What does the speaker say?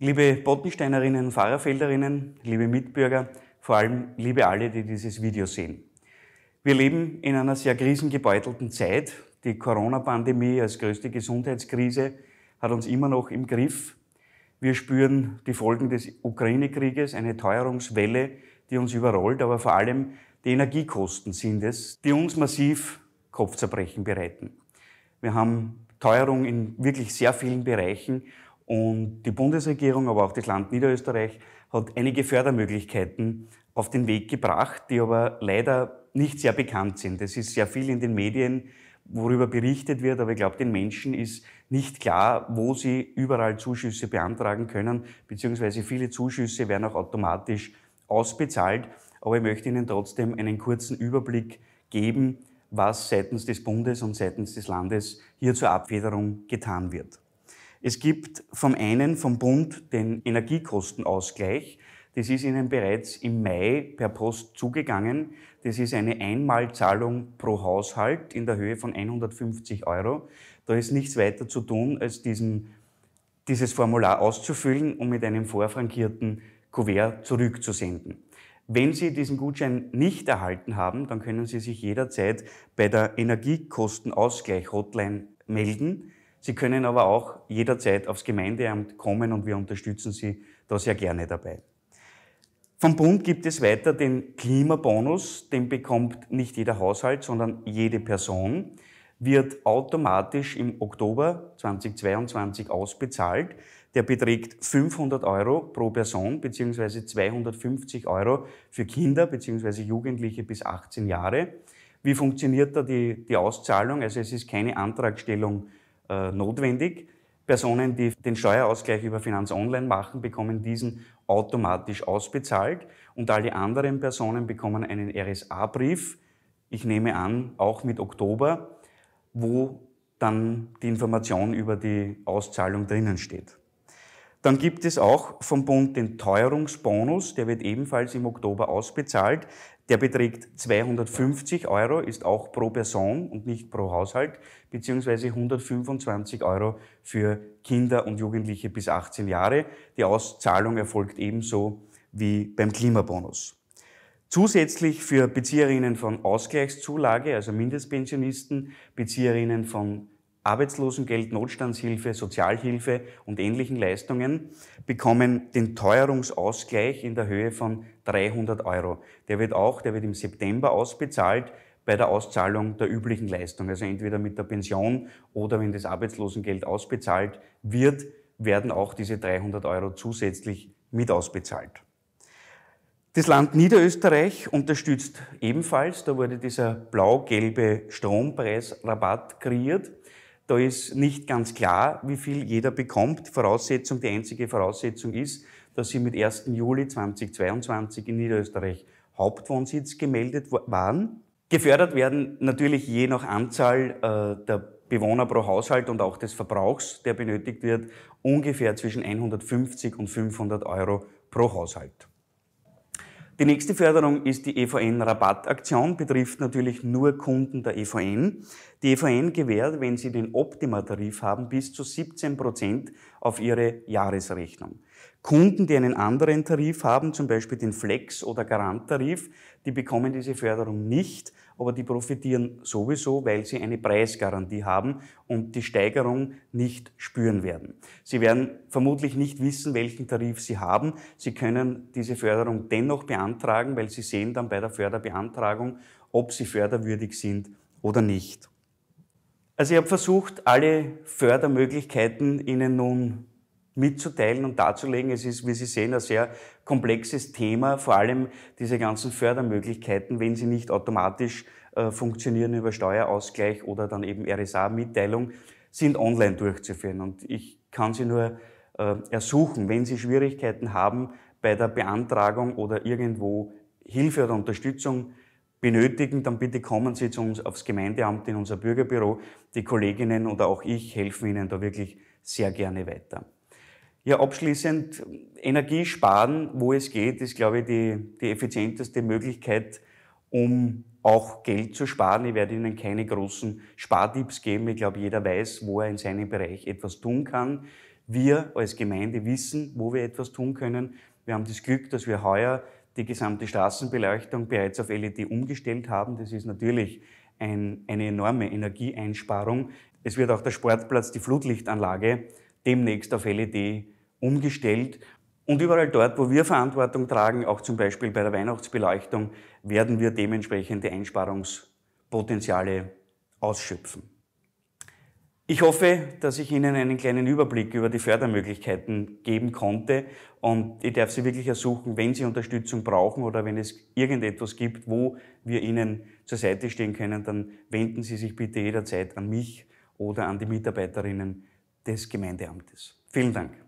Liebe Bottensteinerinnen, Fahrerfelderinnen, liebe Mitbürger, vor allem liebe alle, die dieses Video sehen. Wir leben in einer sehr krisengebeutelten Zeit. Die Corona-Pandemie als größte Gesundheitskrise hat uns immer noch im Griff. Wir spüren die Folgen des Ukraine-Krieges, eine Teuerungswelle, die uns überrollt, aber vor allem die Energiekosten sind es, die uns massiv Kopfzerbrechen bereiten. Wir haben Teuerung in wirklich sehr vielen Bereichen und die Bundesregierung, aber auch das Land Niederösterreich hat einige Fördermöglichkeiten auf den Weg gebracht, die aber leider nicht sehr bekannt sind. Es ist sehr viel in den Medien, worüber berichtet wird, aber ich glaube, den Menschen ist nicht klar, wo sie überall Zuschüsse beantragen können, beziehungsweise viele Zuschüsse werden auch automatisch ausbezahlt. Aber ich möchte Ihnen trotzdem einen kurzen Überblick geben, was seitens des Bundes und seitens des Landes hier zur Abfederung getan wird. Es gibt vom einen vom Bund den Energiekostenausgleich. Das ist Ihnen bereits im Mai per Post zugegangen. Das ist eine Einmalzahlung pro Haushalt in der Höhe von 150 Euro. Da ist nichts weiter zu tun, als diesen, dieses Formular auszufüllen und mit einem vorfrankierten Kuvert zurückzusenden. Wenn Sie diesen Gutschein nicht erhalten haben, dann können Sie sich jederzeit bei der Energiekostenausgleich-Hotline melden. Sie können aber auch jederzeit aufs Gemeindeamt kommen und wir unterstützen Sie da sehr gerne dabei. Vom Bund gibt es weiter den Klimabonus, den bekommt nicht jeder Haushalt, sondern jede Person, wird automatisch im Oktober 2022 ausbezahlt. Der beträgt 500 Euro pro Person bzw. 250 Euro für Kinder bzw. Jugendliche bis 18 Jahre. Wie funktioniert da die, die Auszahlung? Also es ist keine Antragstellung äh, notwendig. Personen, die den Steuerausgleich über Finanz Online machen, bekommen diesen automatisch ausbezahlt und alle anderen Personen bekommen einen RSA-Brief, ich nehme an, auch mit Oktober, wo dann die Information über die Auszahlung drinnen steht. Dann gibt es auch vom Bund den Teuerungsbonus, der wird ebenfalls im Oktober ausbezahlt. Der beträgt 250 Euro, ist auch pro Person und nicht pro Haushalt, beziehungsweise 125 Euro für Kinder und Jugendliche bis 18 Jahre. Die Auszahlung erfolgt ebenso wie beim Klimabonus. Zusätzlich für Bezieherinnen von Ausgleichszulage, also Mindestpensionisten, Bezieherinnen von Arbeitslosengeld, Notstandshilfe, Sozialhilfe und ähnlichen Leistungen bekommen den Teuerungsausgleich in der Höhe von 300 Euro. Der wird auch, der wird im September ausbezahlt bei der Auszahlung der üblichen Leistung. Also entweder mit der Pension oder wenn das Arbeitslosengeld ausbezahlt wird, werden auch diese 300 Euro zusätzlich mit ausbezahlt. Das Land Niederösterreich unterstützt ebenfalls, da wurde dieser blau-gelbe Strompreisrabatt kreiert. Da ist nicht ganz klar, wie viel jeder bekommt. Voraussetzung, die einzige Voraussetzung ist, dass sie mit 1. Juli 2022 in Niederösterreich Hauptwohnsitz gemeldet waren. Gefördert werden natürlich je nach Anzahl äh, der Bewohner pro Haushalt und auch des Verbrauchs, der benötigt wird, ungefähr zwischen 150 und 500 Euro pro Haushalt. Die nächste Förderung ist die EVN-Rabattaktion, betrifft natürlich nur Kunden der EVN. Die EVN gewährt, wenn sie den Optima-Tarif haben, bis zu 17 Prozent auf ihre Jahresrechnung. Kunden, die einen anderen Tarif haben, zum Beispiel den Flex- oder Garanttarif, die bekommen diese Förderung nicht, aber die profitieren sowieso, weil sie eine Preisgarantie haben und die Steigerung nicht spüren werden. Sie werden vermutlich nicht wissen, welchen Tarif sie haben. Sie können diese Förderung dennoch beantragen, weil sie sehen dann bei der Förderbeantragung, ob sie förderwürdig sind oder nicht. Also ich habe versucht, alle Fördermöglichkeiten Ihnen nun mitzuteilen und darzulegen. Es ist, wie Sie sehen, ein sehr komplexes Thema, vor allem diese ganzen Fördermöglichkeiten, wenn sie nicht automatisch äh, funktionieren über Steuerausgleich oder dann eben RSA-Mitteilung, sind online durchzuführen. Und ich kann Sie nur äh, ersuchen, wenn Sie Schwierigkeiten haben bei der Beantragung oder irgendwo Hilfe oder Unterstützung benötigen, dann bitte kommen Sie zu uns aufs Gemeindeamt in unser Bürgerbüro. Die Kolleginnen oder auch ich helfen Ihnen da wirklich sehr gerne weiter. Ja, abschließend, Energie sparen, wo es geht, ist, glaube ich, die, die effizienteste Möglichkeit, um auch Geld zu sparen. Ich werde Ihnen keine großen Spartipps geben. Ich glaube, jeder weiß, wo er in seinem Bereich etwas tun kann. Wir als Gemeinde wissen, wo wir etwas tun können. Wir haben das Glück, dass wir heuer die gesamte Straßenbeleuchtung bereits auf LED umgestellt haben. Das ist natürlich ein, eine enorme Energieeinsparung. Es wird auch der Sportplatz, die Flutlichtanlage demnächst auf LED umgestellt. Und überall dort, wo wir Verantwortung tragen, auch zum Beispiel bei der Weihnachtsbeleuchtung, werden wir dementsprechende Einsparungspotenziale ausschöpfen. Ich hoffe, dass ich Ihnen einen kleinen Überblick über die Fördermöglichkeiten geben konnte und ich darf Sie wirklich ersuchen, wenn Sie Unterstützung brauchen oder wenn es irgendetwas gibt, wo wir Ihnen zur Seite stehen können, dann wenden Sie sich bitte jederzeit an mich oder an die Mitarbeiterinnen des Gemeindeamtes. Vielen Dank.